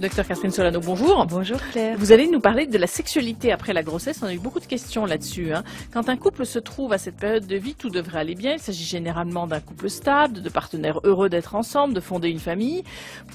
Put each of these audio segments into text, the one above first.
Docteur Catherine Solano, bonjour. Bonjour Claire. Vous allez nous parler de la sexualité après la grossesse. On a eu beaucoup de questions là-dessus. Hein. Quand un couple se trouve à cette période de vie, tout devrait aller bien. Il s'agit généralement d'un couple stable, de partenaires heureux d'être ensemble, de fonder une famille.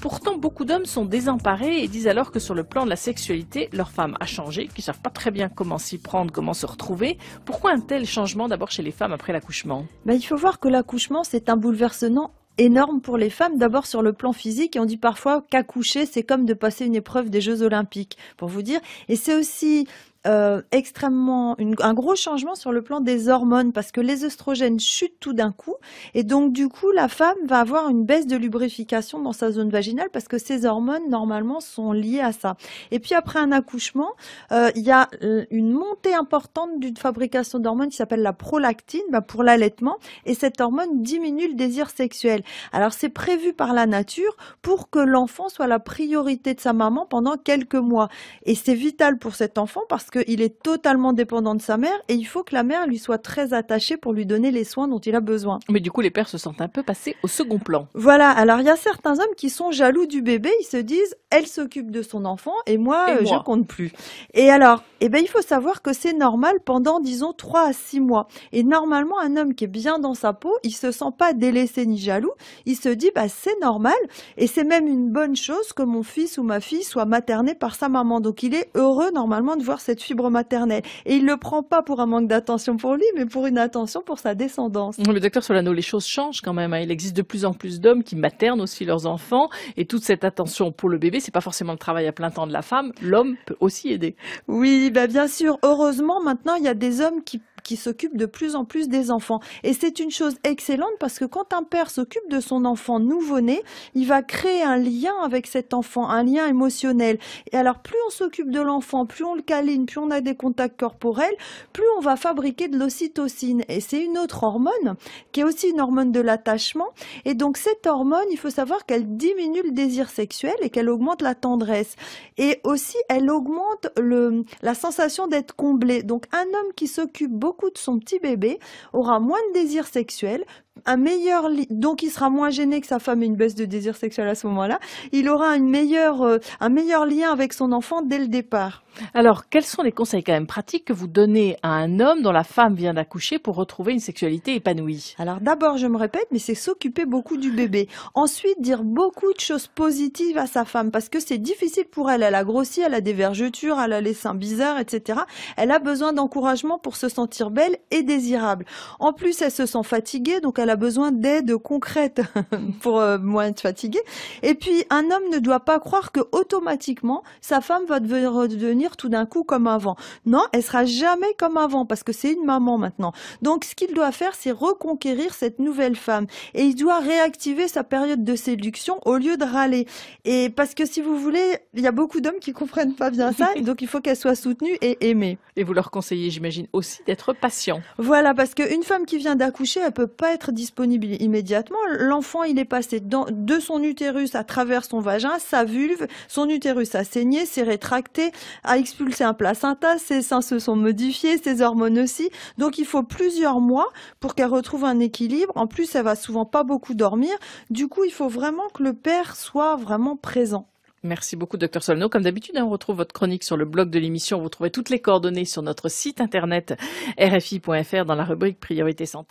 Pourtant, beaucoup d'hommes sont désemparés et disent alors que sur le plan de la sexualité, leur femme a changé, qu'ils ne savent pas très bien comment s'y prendre, comment se retrouver. Pourquoi un tel changement d'abord chez les femmes après l'accouchement ben, Il faut voir que l'accouchement, c'est un bouleversement énorme pour les femmes, d'abord sur le plan physique, et on dit parfois qu'accoucher, c'est comme de passer une épreuve des Jeux olympiques, pour vous dire. Et c'est aussi euh, extrêmement un gros changement sur le plan des hormones parce que les œstrogènes chutent tout d'un coup et donc du coup la femme va avoir une baisse de lubrification dans sa zone vaginale parce que ces hormones normalement sont liées à ça. Et puis après un accouchement, euh, il y a euh, une montée importante d'une fabrication d'hormones qui s'appelle la prolactine bah, pour l'allaitement et cette hormone diminue le désir sexuel. Alors c'est prévu par la nature pour que l'enfant soit la priorité de sa maman pendant quelques mois et c'est vital pour cet enfant parce que il est totalement dépendant de sa mère et il faut que la mère lui soit très attachée pour lui donner les soins dont il a besoin. Mais du coup, les pères se sentent un peu passés au second plan. Voilà, alors il y a certains hommes qui sont jaloux du bébé, ils se disent, elle s'occupe de son enfant et moi, euh, je compte plus. Et alors, eh ben, il faut savoir que c'est normal pendant, disons, 3 à 6 mois. Et normalement, un homme qui est bien dans sa peau, il se sent pas délaissé ni jaloux, il se dit, bah, c'est normal et c'est même une bonne chose que mon fils ou ma fille soit materné par sa maman. Donc il est heureux normalement de voir cette fibres maternelles. Et il le prend pas pour un manque d'attention pour lui, mais pour une attention pour sa descendance. Oui, mais docteur Solano, les choses changent quand même. Hein. Il existe de plus en plus d'hommes qui maternent aussi leurs enfants, et toute cette attention pour le bébé, c'est pas forcément le travail à plein temps de la femme. L'homme peut aussi aider. Oui, bah bien sûr. Heureusement, maintenant, il y a des hommes qui qui s'occupe de plus en plus des enfants. Et c'est une chose excellente parce que quand un père s'occupe de son enfant nouveau-né, il va créer un lien avec cet enfant, un lien émotionnel. Et alors, plus on s'occupe de l'enfant, plus on le câline, plus on a des contacts corporels, plus on va fabriquer de l'ocytocine. Et c'est une autre hormone qui est aussi une hormone de l'attachement. Et donc, cette hormone, il faut savoir qu'elle diminue le désir sexuel et qu'elle augmente la tendresse. Et aussi, elle augmente le, la sensation d'être comblé. Donc, un homme qui s'occupe beaucoup beaucoup de son petit bébé aura moins de désir sexuel un meilleur, donc il sera moins gêné que sa femme ait une baisse de désir sexuel à ce moment-là. Il aura une meilleure, euh, un meilleur lien avec son enfant dès le départ. Alors, quels sont les conseils quand même pratiques que vous donnez à un homme dont la femme vient d'accoucher pour retrouver une sexualité épanouie Alors d'abord, je me répète, mais c'est s'occuper beaucoup du bébé. Ensuite, dire beaucoup de choses positives à sa femme parce que c'est difficile pour elle. Elle a grossi, elle a des vergetures, elle a les seins bizarres, etc. Elle a besoin d'encouragement pour se sentir belle et désirable. En plus, elle se sent fatiguée, donc elle a besoin d'aide concrète pour euh, moins être fatiguée. Et puis, un homme ne doit pas croire que automatiquement, sa femme va devenir tout d'un coup comme avant. Non, elle sera jamais comme avant parce que c'est une maman maintenant. Donc, ce qu'il doit faire, c'est reconquérir cette nouvelle femme. Et il doit réactiver sa période de séduction au lieu de râler. Et parce que si vous voulez, il y a beaucoup d'hommes qui comprennent pas bien ça. donc, il faut qu'elle soit soutenue et aimée. Et vous leur conseillez, j'imagine, aussi d'être patient. Voilà, parce qu'une femme qui vient d'accoucher, elle peut pas être disponible immédiatement. L'enfant, il est passé dans, de son utérus à travers son vagin, sa vulve, son utérus a saigné, s'est rétracté, a expulsé un placenta, ses seins se sont modifiés, ses hormones aussi. Donc il faut plusieurs mois pour qu'elle retrouve un équilibre. En plus, elle va souvent pas beaucoup dormir. Du coup, il faut vraiment que le père soit vraiment présent. Merci beaucoup, docteur Solno. Comme d'habitude, hein, on retrouve votre chronique sur le blog de l'émission. Vous trouvez toutes les coordonnées sur notre site internet rfi.fr dans la rubrique Priorité Santé.